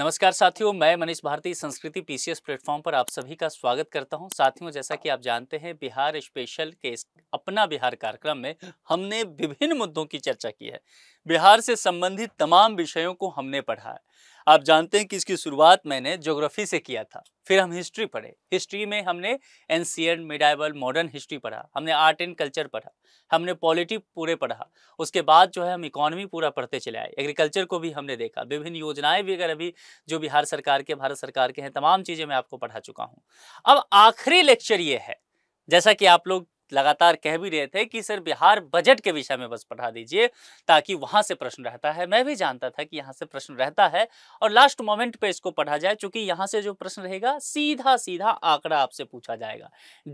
नमस्कार साथियों मैं मनीष भारती संस्कृति पीसीएस प्लेटफॉर्म पर आप सभी का स्वागत करता हूं साथियों जैसा कि आप जानते हैं बिहार स्पेशल के अपना बिहार कार्यक्रम में हमने विभिन्न मुद्दों की चर्चा की है बिहार से संबंधित तमाम विषयों को हमने पढ़ा है आप जानते हैं कि इसकी शुरुआत मैंने ज्योग्राफी से किया था फिर हम हिस्ट्री पढ़े हिस्ट्री में हमने एनसीएंट मिडाइवल मॉडर्न हिस्ट्री पढ़ा हमने आर्ट एंड कल्चर पढ़ा हमने पॉलिटी पूरे पढ़ा उसके बाद जो है हम इकोनॉमी पूरा पढ़ते चले आए एग्रीकल्चर को भी हमने देखा विभिन्न योजनाएं भी अगर अभी जो बिहार सरकार के भारत सरकार के हैं तमाम चीज़ें मैं आपको पढ़ा चुका हूँ अब आखिरी लेक्चर ये है जैसा कि आप लोग लगातार कह भी रहे थे कि सर बिहार बजट के विषय में बस पढ़ा दीजिए ताकि वहाँ से प्रश्न रहता है मैं भी जानता था कि यहाँ से प्रश्न रहता है और लास्ट मोमेंट पे इसको पढ़ा जाए चूंकि यहाँ से जो प्रश्न रहेगा सीधा सीधा आंकड़ा आपसे पूछा जाएगा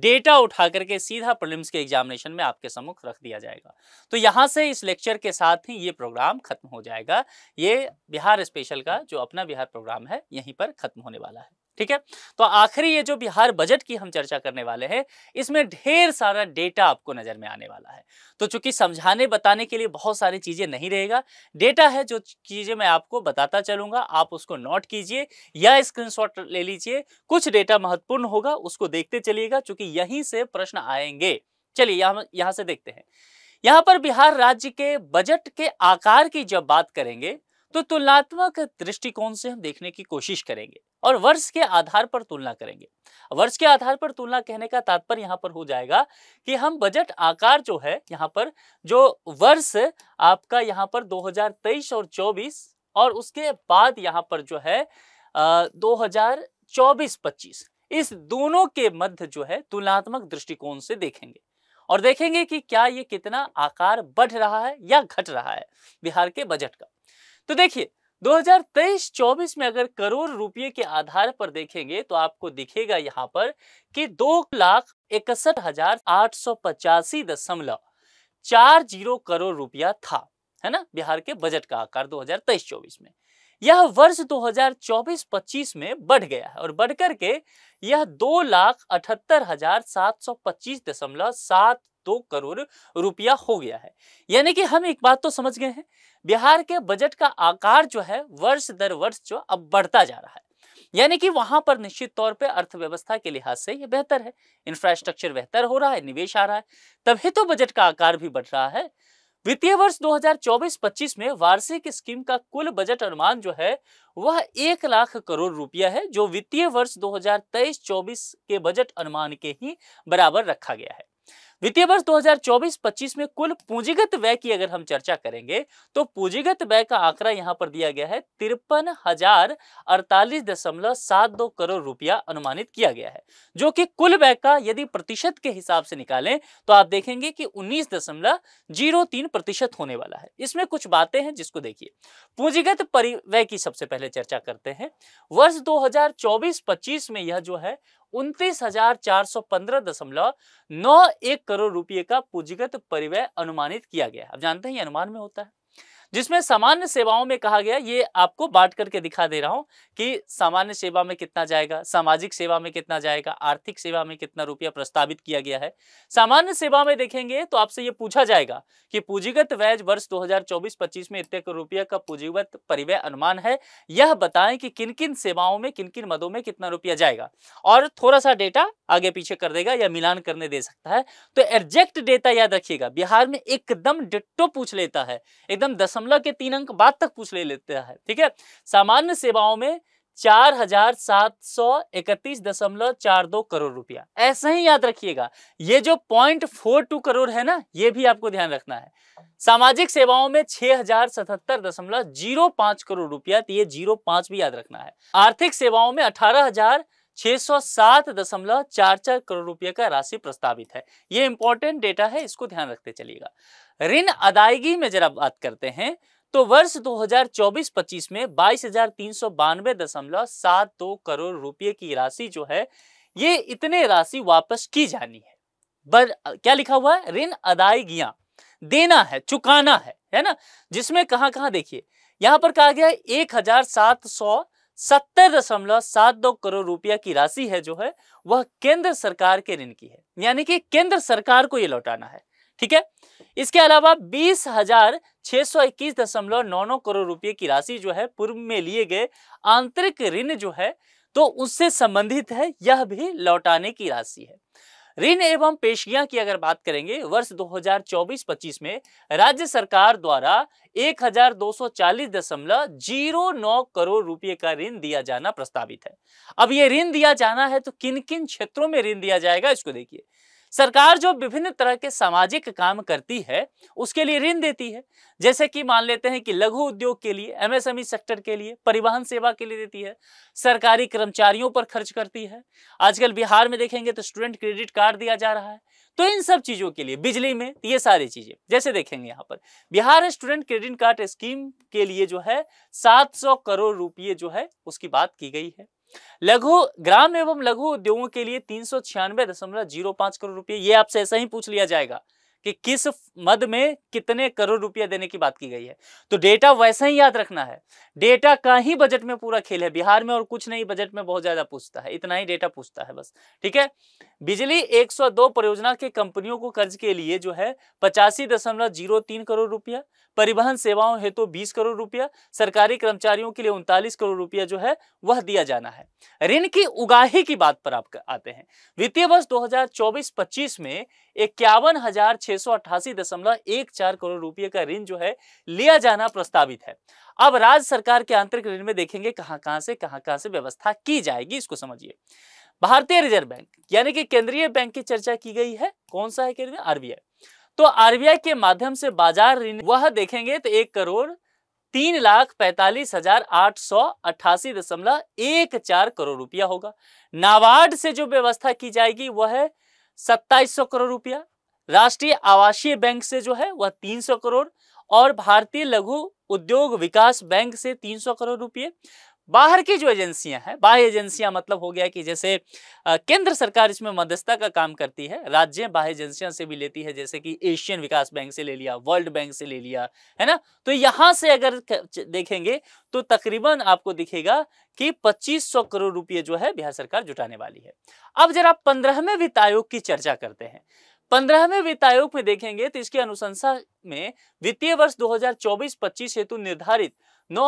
डेटा उठा करके सीधा प्रलिम्स के एग्जामिनेशन में आपके सम्मुख रख दिया जाएगा तो यहाँ से इस लेक्चर के साथ ही ये प्रोग्राम खत्म हो जाएगा ये बिहार स्पेशल का जो अपना बिहार प्रोग्राम है यहीं पर खत्म होने वाला है ठीक है तो आखिरी ये जो बिहार बजट की हम चर्चा करने वाले हैं इसमें ढेर सारा डेटा आपको नजर में आने वाला है तो चूंकि समझाने बताने के लिए बहुत सारी चीजें नहीं रहेगा डेटा है जो चीजें मैं आपको बताता चलूंगा आप उसको नोट कीजिए या स्क्रीनशॉट ले लीजिए कुछ डेटा महत्वपूर्ण होगा उसको देखते चलिएगा चूंकि यहीं से प्रश्न आएंगे चलिए यहां से देखते हैं यहां पर बिहार राज्य के बजट के आकार की जब बात करेंगे तो तुलनात्मक दृष्टिकोण से हम देखने की कोशिश करेंगे और वर्ष के आधार पर तुलना करेंगे वर्ष के आधार पर तुलना कहने का तात्पर्य यहाँ पर हो जाएगा कि हम बजट आकार जो है यहाँ पर जो वर्ष आपका यहाँ पर 2023 और 24 और उसके बाद यहाँ पर जो है दो हजार इस दोनों के मध्य जो है तुलनात्मक दृष्टिकोण से देखेंगे और देखेंगे कि क्या ये कितना आकार बढ़ रहा है या घट रहा है बिहार के बजट का तो देखिए 2023-24 में अगर करोड़ रुपए के आधार पर देखेंगे तो आपको दिखेगा यहाँ पर कि दो लाख इकसठ हजार आठ सौ पचासी दशमलव चार जीरो करोड़ रुपया था है ना बिहार के बजट का आकार 2023-24 में यह वर्ष 2024-25 में बढ़ गया है और बढ़कर के यह दो लाख अठहत्तर हजार सात सौ पच्चीस दशमलव सात दो करोड़ रुपया हो गया है यानी कि हम एक बात तो समझ गए हैं बिहार के बजट का आकार जो है वर्ष दर वर्ष जो अब बढ़ता जा रहा है यानी कि वहां पर निश्चित तौर पे अर्थव्यवस्था के लिहाज से ये बेहतर है इंफ्रास्ट्रक्चर बेहतर हो रहा है निवेश आ रहा है तभी तो बजट का आकार भी बढ़ रहा है वित्तीय वर्ष 2024-25 में वार्षिक स्कीम का कुल बजट अनुमान जो है वह एक लाख करोड़ रुपया है जो वित्तीय वर्ष 2023-24 के बजट अनुमान के ही बराबर रखा गया है वित्तीय वर्ष 2024-25 में कुल पूंजीगत व्यय की अगर हम चर्चा करेंगे तो पूंजीगत व्यय का आंकड़ा यहाँ पर दिया गया है तिरपन हजार अड़तालीस दशमलव सात दो करोड़ रुपया अनुमानित किया गया है जो कि कुल व्यय का यदि प्रतिशत के हिसाब से निकालें तो आप देखेंगे कि उन्नीस दशमलव जीरो तीन प्रतिशत होने वाला है इसमें कुछ बातें हैं जिसको देखिए पूंजीगत परिव्यय की सबसे पहले चर्चा करते हैं वर्ष दो हजार में यह जो है उन्तीस हजार चार सौ पंद्रह दशमलव नौ एक करोड़ रुपए का पूंजीगत परिवय अनुमानित किया गया अब जानते हैं ये अनुमान में होता है जिसमें सामान्य सेवाओं में कहा गया ये आपको बांट करके दिखा दे रहा हूं कि सामान्य सेवा में कितना जाएगा सामाजिक सेवा में कितना जाएगा आर्थिक सेवा में कितना रुपया प्रस्तावित किया गया है सामान्य सेवा में देखेंगे तो आपसे ये पूछा जाएगा कि पूंजीगत व्यय वर्ष 2024-25 में इतने रुपया का पूंजीगत परिवय अनुमान है यह बताएं कि किन किन सेवाओं में किन किन मदों में कितना रुपया जाएगा और थोड़ा सा डेटा आगे पीछे कर देगा या मिलान करने दे सकता है तो एग्जैक्ट डेटा याद रखिएगा बिहार में एकदम डिट्टो पूछ लेता है एकदम दसम मामला के तीन अंक बाद तक पूछ ले लेता है ठीक है सामान्य सेवाओं में चार हजार सात सौ इकतीस दशमलव चार दो करोड़ रुपया ऐसे ही याद रखिएगा ये जो पॉइंट फोर टू करोड़ है ना ये भी आपको ध्यान रखना है सामाजिक सेवाओं में छह हजार सतहत्तर दशमलव जीरो पांच करोड़ रुपया तो ये जीरो पांच भी याद रखना है आर्थिक सेवाओं में अठारह हजार 607.44 करोड़ रुपए का राशि प्रस्तावित है ये इंपॉर्टेंट डेटा है इसको ध्यान रखते चलिएगा ऋण अदायगी में जरा बात करते हैं तो वर्ष 2024-25 में बाईस करोड़ रुपए की राशि जो है ये इतने राशि वापस की जानी है बर, क्या लिखा हुआ है ऋण अदायगिया देना है चुकाना है है ना जिसमें कहा कहा देखिए यहां पर कहा गया एक हजार सात सौ सत्तर दशमलव सात दो करोड़ रुपया की राशि है जो है वह केंद्र सरकार के ऋण की है यानी कि केंद्र सरकार को यह लौटाना है ठीक है इसके अलावा बीस हजार छह सौ इक्कीस दशमलव नौ नौ करोड़ रुपये की राशि जो है पूर्व में लिए गए आंतरिक ऋण जो है तो उससे संबंधित है यह भी लौटाने की राशि है ऋण एवं पेशियां की अगर बात करेंगे वर्ष 2024-25 में राज्य सरकार द्वारा एक करोड़ रुपए का ऋण दिया जाना प्रस्तावित है अब ये ऋण दिया जाना है तो किन किन क्षेत्रों में ऋण दिया जाएगा इसको देखिए सरकार जो विभिन्न तरह के सामाजिक काम करती है उसके लिए ऋण देती है जैसे कि मान लेते हैं कि लघु उद्योग के लिए एमएसएमई सेक्टर e के लिए परिवहन सेवा के लिए देती है सरकारी कर्मचारियों पर खर्च करती है आजकल बिहार में देखेंगे तो स्टूडेंट क्रेडिट कार्ड दिया जा रहा है तो इन सब चीज़ों के लिए बिजली में तो ये सारी चीज़ें जैसे देखेंगे यहाँ पर Bihar student credit card scheme के लिए जो है सात करोड़ रुपये जो है उसकी बात की गई है लघु ग्राम एवं लघु उद्योगों के लिए तीन करोड़ रुपए ये आपसे ऐसा ही पूछ लिया जाएगा कि किस मद में कितने करोड़ रुपया देने की बात की गई है तो डेटा वैसा ही याद रखना है डेटा का ही बजट में पूरा खेल है बिहार में और कुछ नहीं बजट में बहुत ज्यादा पूछता है इतना ही डेटा पूछता है बस ठीक है बिजली 102 परियोजना के कंपनियों को कर्ज के लिए जो है पचासी दशमलव जीरो तीन करोड़ रुपया परिवहन सेवाओं हेतु तो बीस करोड़ रुपया सरकारी कर्मचारियों के लिए उनतालीस करोड़ रुपया जो है वह दिया जाना है ऋण की उगाही की बात पर आप आते हैं वित्तीय वर्ष दो हजार में इक्यावन हजार छह सौ अट्ठासी दशमलव एक चार करोड़ रुपए का ऋण जो है लिया जाना प्रस्तावित है अब राज्य सरकार के आंतरिक ऋण में देखेंगे कहां कहां से कहां कहां से व्यवस्था की जाएगी इसको समझिए भारतीय रिजर्व बैंक यानी कि केंद्रीय बैंक की चर्चा की गई है कौन सा है केंद्रीय आरबीआई तो आरबीआई के माध्यम से बाजार ऋण वह देखेंगे तो एक करोड़ तीन लाख पैंतालीस हजार आठ सौ अट्ठासी दशमलव एक चार करोड़ रुपया होगा नाबार्ड से जो व्यवस्था की जाएगी वह है सत्ताईस करोड़ रुपया राष्ट्रीय आवासीय बैंक से जो है वह 300 करोड़ और भारतीय लघु उद्योग विकास बैंक से 300 करोड़ रुपये बाहर की जो एजेंसियां हैं बाह्य एजेंसियां मतलब हो गया कि जैसे केंद्र सरकार इसमें मध्यस्थता का काम करती है राज्य बाह्य एजेंसियों से भी लेती है जैसे कि एशियन विकास बैंक से ले लिया वर्ल्ड बैंक से ले लिया है ना तो यहां से अगर देखेंगे तो तकरीबन आपको दिखेगा कि 2500 करोड़ रुपये जो है बिहार सरकार जुटाने वाली है अब जरा पंद्रहवें वित्त आयोग की चर्चा करते हैं पंद्रहवें वित्त आयोग में देखेंगे तो इसकी अनुशंसा में वित्तीय वर्ष दो हजार हेतु निर्धारित नौ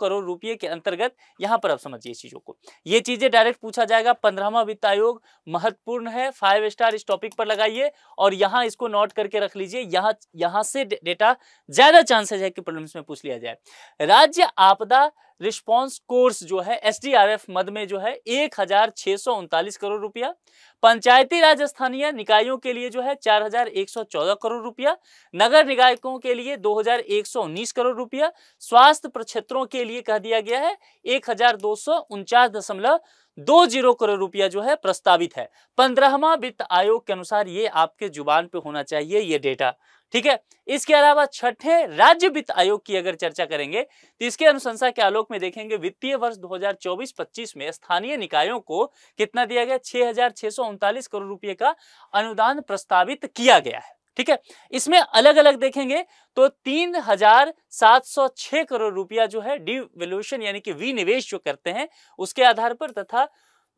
करोड़ रुपए के अंतर्गत यहां पर आप समझिए चीजों को ये चीजें डायरेक्ट पूछा जाएगा पंद्रहवा वित्त आयोग महत्वपूर्ण है फाइव स्टार इस टॉपिक पर लगाइए और यहां इसको नोट करके रख लीजिए यहां यहां से डेटा ज्यादा चांसेस है कि प्रॉब्लम्स में पूछ लिया जाए राज्य आपदा रिस्पांस कोर्स जो है एसडीआरएफ मद में जो है एक हजार छह सौ उनतालीस करोड़ रुपया पंचायती राज स्थानीय निकायों के लिए जो है चार हजार एक सौ चौदह करोड़ रुपया नगर निकायों के लिए दो हजार एक सौ उन्नीस करोड़ रुपया स्वास्थ्य प्रक्षेत्रों के लिए कह दिया गया है एक हजार दो सौ उनचास दशमलव दो जीरो करोड़ रुपया जो है प्रस्तावित है पंद्रहवा वित्त आयोग के अनुसार ये आपके जुबान पे होना चाहिए ये डेटा ठीक है इसके अलावा छठे राज्य वित्त आयोग की अगर चर्चा करेंगे तो इसके अनुशंसा के आलोक में देखेंगे वित्तीय वर्ष 2024-25 में स्थानीय निकायों को कितना दिया गया छह करोड़ रुपए का अनुदान प्रस्तावित किया गया है ठीक है इसमें अलग अलग देखेंगे तो तीन हजार सात सौ छह करोड़ रुपया जो है डी यानी कि विनिवेश जो करते हैं उसके आधार पर तथा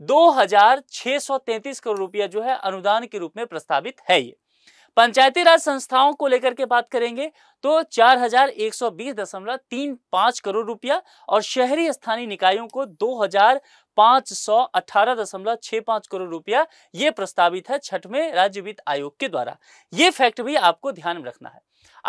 दो हजार छह सौ तैतीस करोड़ रुपया जो है अनुदान के रूप में प्रस्तावित है ये पंचायती राज संस्थाओं को लेकर के बात करेंगे तो चार हजार एक सौ बीस दशमलव तीन पांच करोड़ रुपया और शहरी स्थानीय निकायों को दो हजार पांच सौ अठारह दशमलव छह पांच करोड़ रुपया ये प्रस्तावित है छठवें राज्य वित्त आयोग के द्वारा ये फैक्ट भी आपको ध्यान में रखना है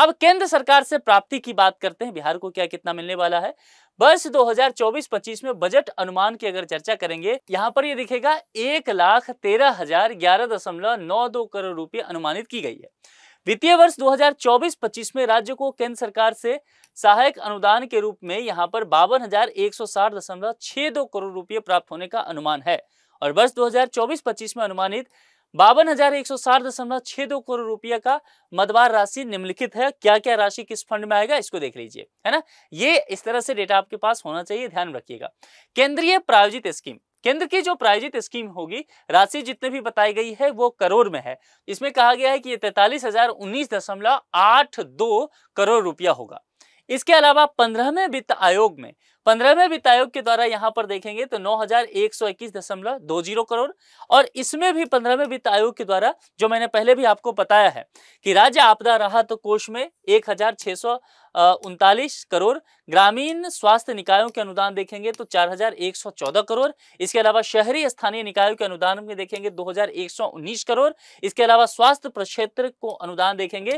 अब केंद्र सरकार से प्राप्ति की बात करते हैं बिहार को क्या कितना मिलने वाला है वर्ष 2024-25 में बजट अनुमान की अगर चर्चा करेंगे यहाँ पर यह दिखेगा एक लाख तेरह हजार ग्यारह दशमलव नौ दो करोड़ रुपये अनुमानित की गई है वित्तीय वर्ष 2024-25 में राज्य को केंद्र सरकार से सहायक अनुदान के रूप में यहां पर बावन करोड़ रुपये प्राप्त होने का अनुमान है और वर्ष 2024-25 में अनुमानित बावन करोड़ रुपया का मदवार राशि निम्नलिखित है क्या क्या राशि किस फंड में आएगा इसको देख लीजिए है ना ये इस तरह से डेटा आपके पास होना चाहिए ध्यान रखिएगा केंद्रीय प्रायोजित स्कीम केंद्र की जो प्रायोजित स्कीम होगी राशि जितने भी बताई गई है वो करोड़ में है इसमें कहा गया है कि ये तैतालीस हजार उन्नीस दशमलव आठ दो करोड़ रुपया होगा इसके अलावा पंद्रहवें वित्त आयोग में पंद्रहवें वित्त आयोग के द्वारा यहाँ पर देखेंगे तो नौ हजार एक सौ इक्कीस दशमलव दो जीरो करोड़ और इसमें भी पंद्रहवें वित्त आयोग के द्वारा जो मैंने पहले भी आपको बताया है कि राज्य आपदा राहत कोष में एक हजार छह सौ उनतालीस करोड़ ग्रामीण स्वास्थ्य निकायों के अनुदान देखेंगे तो 4,114 करोड़ इसके अलावा शहरी स्थानीय निकायों के अनुदान में देखेंगे उन्नीस करोड़ इसके अलावा स्वास्थ्य प्रक्षेत्र को अनुदान देखेंगे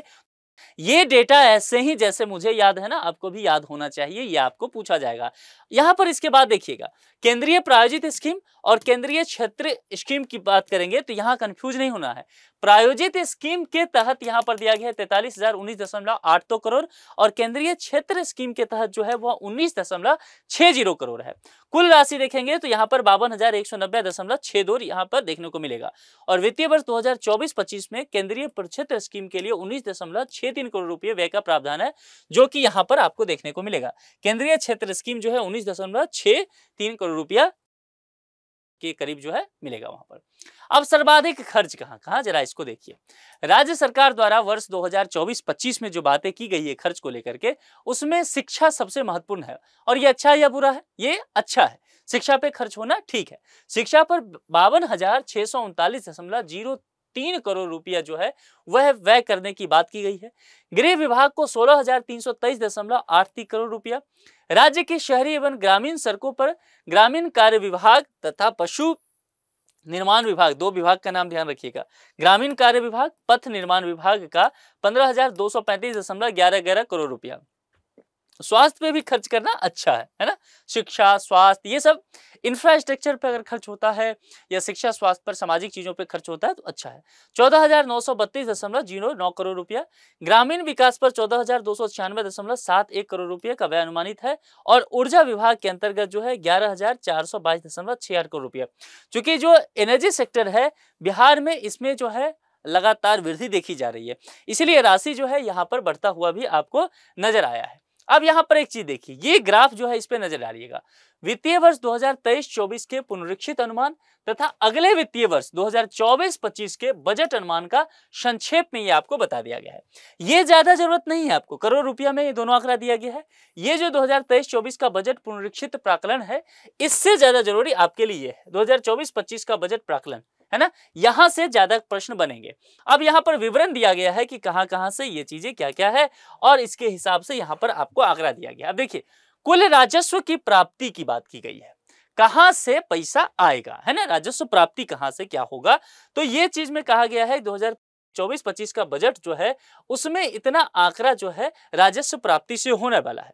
ये डेटा ऐसे ही जैसे मुझे याद है ना आपको भी याद होना चाहिए ये आपको पूछा जाएगा यहां पर इसके बाद देखिएगा केंद्रीय प्रायोजित स्कीम और केंद्रीय क्षेत्र स्कीम की बात करेंगे तो यहां कंफ्यूज नहीं होना है प्रायोजित स्कीम के तहत यहां पर दिया गया है तैतालीस हजार उन्नीस दशमलव आठ दो करोड़ और केंद्रीय क्षेत्र स्कीम के तहत जो है वह उन्नीस दशमलव छह जीरो करोड़ है कुल राशि देखेंगे तो यहां पर बावन हजार एक सौ नब्बे दशमलव छह दो यहां पर देखने को मिलेगा और वित्तीय वर्ष दो हजार चौबीस पच्चीस में केंद्रीय क्षेत्र स्कीम के लिए उन्नीस दशमलव छह के तीन करोड़ रुपए व्यय का प्रावधान है जो कि यहाँ पर आपको देखने को मिलेगा केंद्रीय क्षेत्र स्कीम जो है उन्नीस दशमलव छह तीन करोड़ रुपया के करीब जो है मिलेगा वहां पर अब सर्वाधिक खर्च कहाँ कहाँ जरा इसको देखिए राज्य सरकार द्वारा वर्ष 2024-25 में जो बातें की गई है खर्च को लेकर के उसमें शिक्षा सबसे महत्वपूर्ण है और ये अच्छा है या बुरा है ये अच्छा है शिक्षा पे खर्च होना ठीक है शिक्षा पर बावन हजार छह सौ उनतालीस दशमलव जीरो तीन करोड़ रुपया जो है वह व्यय करने की बात की गई है गृह विभाग को सोलह करोड़ रुपया राज्य के शहरी एवं ग्रामीण सड़कों पर ग्रामीण कार्य विभाग तथा पशु निर्माण विभाग दो विभाग का नाम ध्यान रखिएगा ग्रामीण कार्य विभाग पथ निर्माण विभाग का पंद्रह हजार दो सौ पैंतीस दशमलव ग्यारह ग्यारह करोड़ रुपया स्वास्थ्य पे भी खर्च करना अच्छा है है ना शिक्षा स्वास्थ्य ये सब इंफ्रास्ट्रक्चर पर अगर खर्च होता है या शिक्षा स्वास्थ्य पर सामाजिक चीजों पर खर्च होता है तो अच्छा है चौदह हजार नौ सौ बत्तीस दशमलव जीरो नौ करोड़ रुपया ग्रामीण विकास पर चौदह हजार दो सौ छियानवे दशमलव सात एक करोड़ रुपये का व्यय अनुमानित है और ऊर्जा विभाग के अंतर्गत जो है ग्यारह हजार चार सौ बाईस दशमलव छह आठ करोड़ रुपया चूंकि जो एनर्जी सेक्टर है बिहार में इसमें जो है लगातार वृद्धि देखी जा रही है इसलिए राशि जो है यहाँ पर बढ़ता हुआ भी आपको नजर आया है अब यहाँ पर एक चीज देखिए ये ग्राफ जो है इस पर नजर डालिएगा वित्तीय वर्ष 2023-24 के पुनरीक्षित अनुमान तथा अगले वित्तीय वर्ष 2024-25 के बजट अनुमान का संक्षेप में ये आपको बता दिया गया है ये ज्यादा जरूरत नहीं है आपको करोड़ रुपया में ये दोनों आंकड़ा दिया गया है ये जो 2023-24 का बजट पुनरीक्षित प्राकलन है इससे ज्यादा जरूरी आपके लिए है दो हजार का बजट प्राकलन है ना यहां से ज्यादा प्रश्न बनेंगे अब यहां पर विवरण दिया गया है कि कहां कहां से ये चीजें क्या क्या है और इसके हिसाब से यहां पर आपको आंकड़ा दिया गया अब देखिए कुल राजस्व की प्राप्ति की बात की गई है कहां से पैसा आएगा है ना राजस्व प्राप्ति कहां से क्या होगा तो ये चीज में कहा गया है दो 24 25 का बजट जो है उसमें इतना आंकड़ा जो है राजस्व प्राप्ति से होने वाला है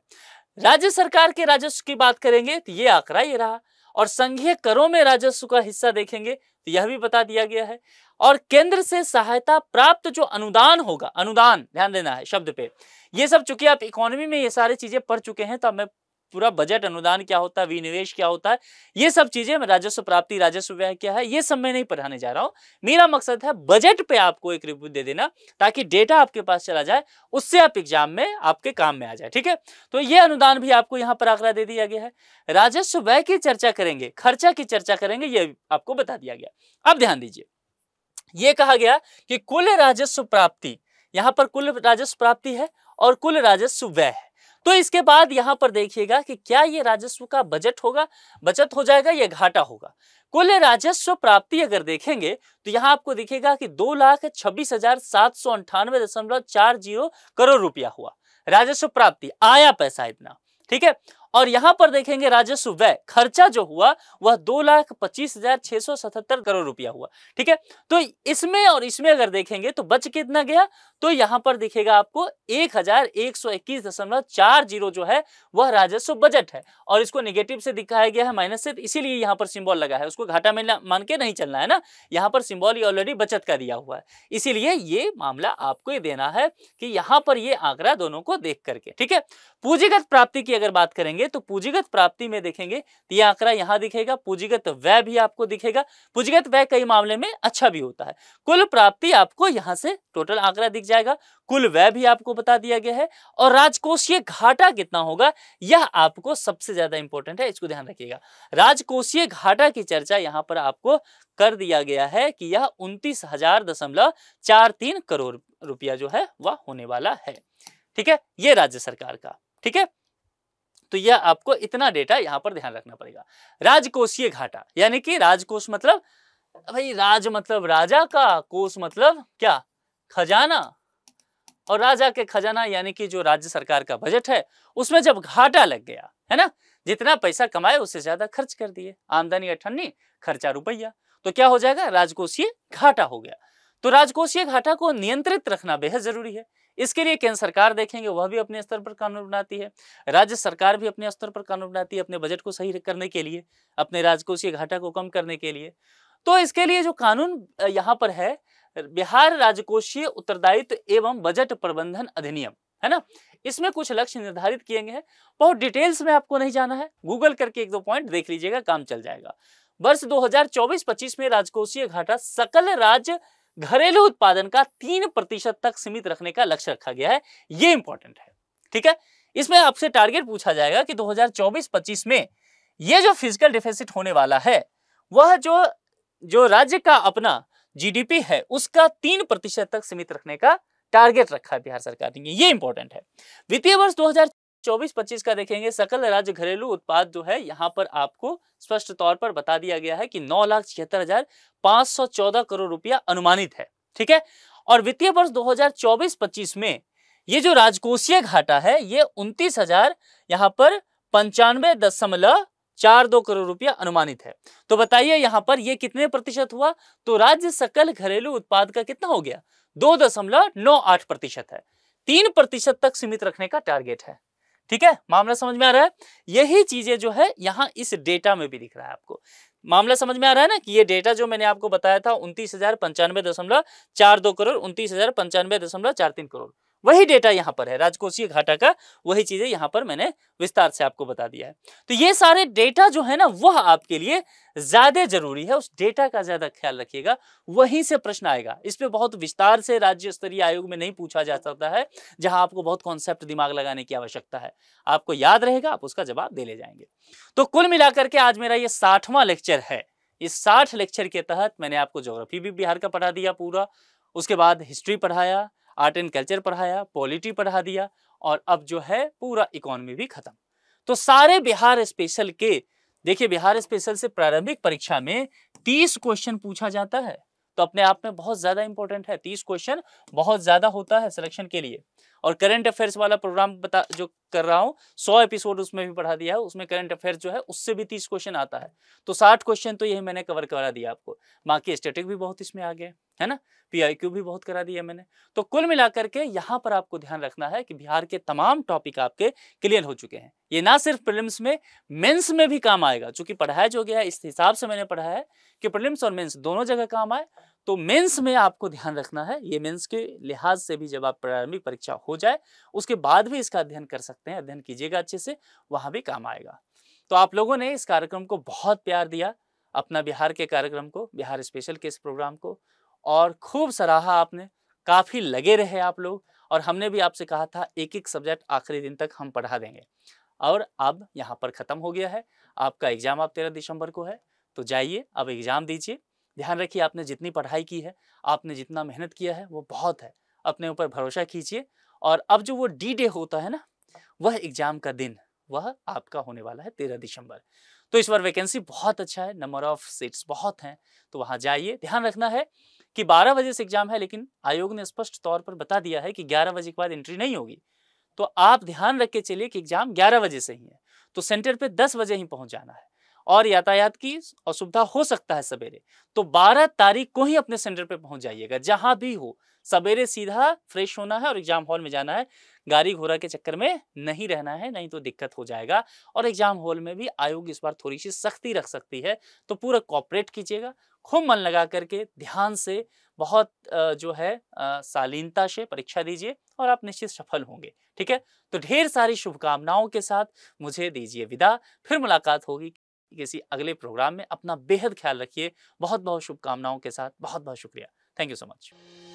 राज्य सरकार के राजस्व की बात करेंगे तो ये आंकड़ा ये रहा और संघीय करों में राजस्व का हिस्सा देखेंगे तो यह भी बता दिया गया है और केंद्र से सहायता प्राप्त जो अनुदान होगा अनुदान ध्यान देना है शब्द पे ये सब चूंकि आप इकोनॉमी में ये सारी चीजें पढ़ चुके हैं तो मैं पूरा बजट अनुदान क्या होता है विनिवेश क्या होता है ये सब चीजें राजस्व प्राप्ति राजस्व व्यय क्या है ये सब मैं नहीं पढ़ाने जा रहा हूँ मेरा मकसद है बजट पे आपको एक रिव्यू दे देना ताकि डेटा आपके पास चला जाए उससे आप एग्जाम में आपके काम में आ जाए ठीक है तो ये अनुदान भी आपको यहाँ पर आंकड़ा दे दिया गया है राजस्व व्यय की चर्चा करेंगे खर्चा की चर्चा करेंगे ये आपको बता दिया गया अब ध्यान दीजिए ये कहा गया कि कुल राजस्व प्राप्ति यहाँ पर कुल राजस्व प्राप्ति है और कुल राजस्व व्यय है तो इसके बाद यहां पर देखिएगा कि क्या ये राजस्व का बजट होगा बचत हो जाएगा या घाटा होगा कुल राजस्व प्राप्ति अगर देखेंगे तो यहां आपको दिखेगा कि दो लाख छब्बीस हजार सात सौ अंठानवे दशमलव चार जीरो करोड़ रुपया हुआ राजस्व प्राप्ति आया पैसा इतना ठीक है और यहाँ पर देखेंगे राजस्व व्यय खर्चा जो हुआ वह दो लाख पच्चीस हजार छह सौ सतहत्तर करोड़ रुपया हुआ ठीक है तो इसमें और इसमें अगर देखेंगे तो बच कितना गया तो यहाँ पर दिखेगा आपको एक हजार एक सौ इक्कीस दशमलव चार जीरो जो है वह राजस्व बजट है और इसको निगेटिव से दिखाया गया है माइनस से इसीलिए यहाँ पर सिंबॉल लगा है उसको घाटा में मान के नहीं चलना है ना यहाँ पर सिंबॉल ये ऑलरेडी बचत का दिया हुआ है इसीलिए ये मामला आपको ही देना है कि यहाँ पर ये आंकड़ा दोनों को देख करके ठीक है पूंजीगत प्राप्ति की अगर बात करेंगे देखेंगे तो पूंजीगत प्राप्ति में देखेंगे तो यह आंकड़ा यहां दिखेगा पूंजीगत व्यय भी आपको दिखेगा पूंजीगत व्यय कई मामले में अच्छा भी होता है कुल प्राप्ति आपको यहां से टोटल आंकड़ा दिख जाएगा कुल व्यय भी आपको बता दिया गया है और राजकोषीय घाटा कितना होगा यह आपको सबसे ज्यादा इंपॉर्टेंट है इसको ध्यान रखिएगा राजकोषीय घाटा की चर्चा यहाँ पर आपको कर दिया गया है कि यह उन्तीस हजार दशमलव चार तीन करोड़ रुपया जो है वह होने वाला है ठीक है ये राज्य सरकार का ठीक है तो यह आपको इतना डेटा यहाँ पर ध्यान रखना पड़ेगा राजकोषीय घाटा यानी कि राजकोष मतलब भाई राज मतलब राजा का कोष मतलब क्या खजाना और राजा के खजाना यानी कि जो राज्य सरकार का बजट है उसमें जब घाटा लग गया है ना जितना पैसा कमाए उससे ज्यादा खर्च कर दिए आमदनी अठन्नी खर्चा रुपया तो क्या हो जाएगा राजकोषीय घाटा हो गया तो राजकोषीय घाटा को नियंत्रित रखना बेहद जरूरी है इसके लिए केंद्र सरकार देखेंगे वह भी अपने स्तर पर कानून बनाती है राज्य सरकार भी अपने स्तर पर कानून बनाती है अपने बजट को सही करने के लिए अपने राजकोषीय घाटा को कम करने के लिए तो इसके लिए जो कानून यहाँ पर है बिहार राजकोषीय उत्तरदायित्व एवं बजट प्रबंधन अधिनियम है ना इसमें कुछ लक्ष्य निर्धारित किए गए हैं बहुत डिटेल्स में आपको नहीं जाना है गूगल करके एक दो पॉइंट देख लीजिएगा काम चल जाएगा वर्ष 2024-25 में राजकोषीय घाटा सकल राज्य घरेलू उत्पादन का तीन प्रतिशत तक सीमित रखने का लक्ष्य रखा गया है ये इंपॉर्टेंट है ठीक है इसमें आपसे टारगेट पूछा जाएगा कि 2024-25 में ये जो फिजिकल डिफिसिट होने वाला है वह जो जो राज्य का अपना जीडीपी है उसका तीन प्रतिशत तक सीमित रखने का टारगेट रखा है बिहार सरकार ने ये इंपॉर्टेंट है वित्तीय वर्ष 2000 24-25 का देखेंगे सकल राज्य घरेलू उत्पाद जो है यहाँ पर आपको स्पष्ट तौर पर बता दिया गया है कि नौ लाख छिहत्तर हजार पांच सौ चौदह करोड़ रुपया अनुमानित है ठीक है और वित्तीय वर्ष 2024-25 में ये जो राजकोषीय घाटा है ये उनतीस हजार यहाँ पर पंचानवे दशमलव चार दो करोड़ रुपया अनुमानित है तो बताइए यहाँ पर यह कितने प्रतिशत हुआ तो राज्य सकल घरेलू उत्पाद का कितना हो गया दो दशमलव नौ आठ प्रतिशत है तीन प्रतिशत तक सीमित रखने का टारगेट है ठीक है मामला समझ में आ रहा है यही चीजें जो है यहाँ इस डेटा में भी दिख रहा है आपको मामला समझ में आ रहा है ना कि ये डेटा जो मैंने आपको बताया था उन्तीस हजार पंचानवे दशमलव चार दो करोड़ उन्तीस हजार पंचानवे दशमलव चार तीन करोड़ वही डेटा यहाँ पर है राजकोषीय घाटा का वही चीजें यहाँ पर मैंने विस्तार से आपको बता दिया है तो ये सारे डेटा जो है ना वह आपके लिए ज्यादा जरूरी है उस डेटा का ज्यादा ख्याल रखिएगा वहीं से प्रश्न आएगा इस पर बहुत विस्तार से राज्य स्तरीय आयोग में नहीं पूछा जा सकता है जहां आपको बहुत कॉन्सेप्ट दिमाग लगाने की आवश्यकता है आपको याद रहेगा आप उसका जवाब दे ले जाएंगे तो कुल मिलाकर के आज मेरा ये साठवां लेक्चर है इस साठ लेक्चर के तहत मैंने आपको ज्योग्राफी भी बिहार का पढ़ा दिया पूरा उसके बाद हिस्ट्री पढ़ाया आर्ट एंड कल्चर पढ़ाया पॉलिटी पढ़ा दिया और अब जो है पूरा इकोनॉमी भी खत्म तो सारे बिहार स्पेशल के देखिए बिहार स्पेशल से प्रारंभिक परीक्षा में तीस क्वेश्चन पूछा जाता है तो अपने आप में बहुत ज्यादा इंपॉर्टेंट है तीस क्वेश्चन बहुत ज्यादा होता है सिलेक्शन के लिए और करंट अफेयर्स वाला प्रोग्राम बता जो कर रहा हूँ सौ एपिसोड उसमें भी पढ़ा दिया है उसमें करंट अफेयर्स जो है उससे भी तीस क्वेश्चन आता है तो साठ क्वेश्चन तो यही मैंने कवर करा दिया आपको बाकी स्टेटिक भी बहुत इसमें आ गए है ना पी भी बहुत करा दिया मैंने तो कुल मिलाकर के यहाँ पर आपको ध्यान रखना है कि बिहार के तमाम टॉपिक आपके क्लियर हो चुके हैं ये ना सिर्फ प्रिलिम्स में मेंस में भी काम आएगा चूंकि पढ़ाया जो गया इस हिसाब से मैंने पढ़ा है कि प्रिलिम्स और मेंस दोनों जगह काम आए तो मेंस में आपको ध्यान रखना है ये मेंस के लिहाज से भी जब आप प्रारंभिक परीक्षा हो जाए उसके बाद भी इसका अध्ययन कर सकते हैं अध्ययन कीजिएगा अच्छे से वहां भी काम आएगा तो आप लोगों ने इस कार्यक्रम को बहुत प्यार दिया अपना बिहार के कार्यक्रम को बिहार स्पेशल के इस प्रोग्राम को और खूब सराहा आपने काफ़ी लगे रहे आप लोग और हमने भी आपसे कहा था एक एक सब्जेक्ट आखिरी दिन तक हम पढ़ा देंगे और अब यहाँ पर ख़त्म हो गया है आपका एग्ज़ाम आप तेरह दिसंबर को है तो जाइए अब एग्ज़ाम दीजिए ध्यान रखिए आपने जितनी पढ़ाई की है आपने जितना मेहनत किया है वो बहुत है अपने ऊपर भरोसा कीजिए और अब जो वो डी डे होता है ना वह एग्जाम का दिन वह आपका होने वाला है तेरह दिसंबर तो इस बार वैकेंसी बहुत अच्छा है नंबर ऑफ सीट्स बहुत हैं तो वहाँ जाइए ध्यान रखना है कि 12 बजे से एग्जाम है लेकिन आयोग ने स्पष्ट तौर पर बता दिया है कि 11 बजे के बाद एंट्री नहीं होगी तो आप ध्यान रख के चलिए कि एग्जाम 11 बजे से ही है तो सेंटर पे 10 बजे ही पहुंच जाना है और यातायात की असुविधा हो सकता है सवेरे तो 12 तारीख को ही अपने सेंटर पे पहुंच जाइएगा जहां भी हो सवेरे सीधा फ्रेश होना है और एग्जाम हॉल में जाना है गाड़ी घोड़ा के चक्कर में नहीं रहना है नहीं तो दिक्कत हो जाएगा और एग्जाम हॉल में भी आयोग इस बार थोड़ी सी सख्ती रख सकती है तो पूरा कॉपरेट कीजिएगा खूब मन लगा करके ध्यान से बहुत जो है शालीनता से परीक्षा दीजिए और आप निश्चित सफल होंगे ठीक है तो ढेर सारी शुभकामनाओं के साथ मुझे दीजिए विदा फिर मुलाकात होगी किसी अगले प्रोग्राम में अपना बेहद ख्याल रखिए बहुत बहुत शुभकामनाओं के साथ बहुत बहुत शुक्रिया थैंक यू सो मच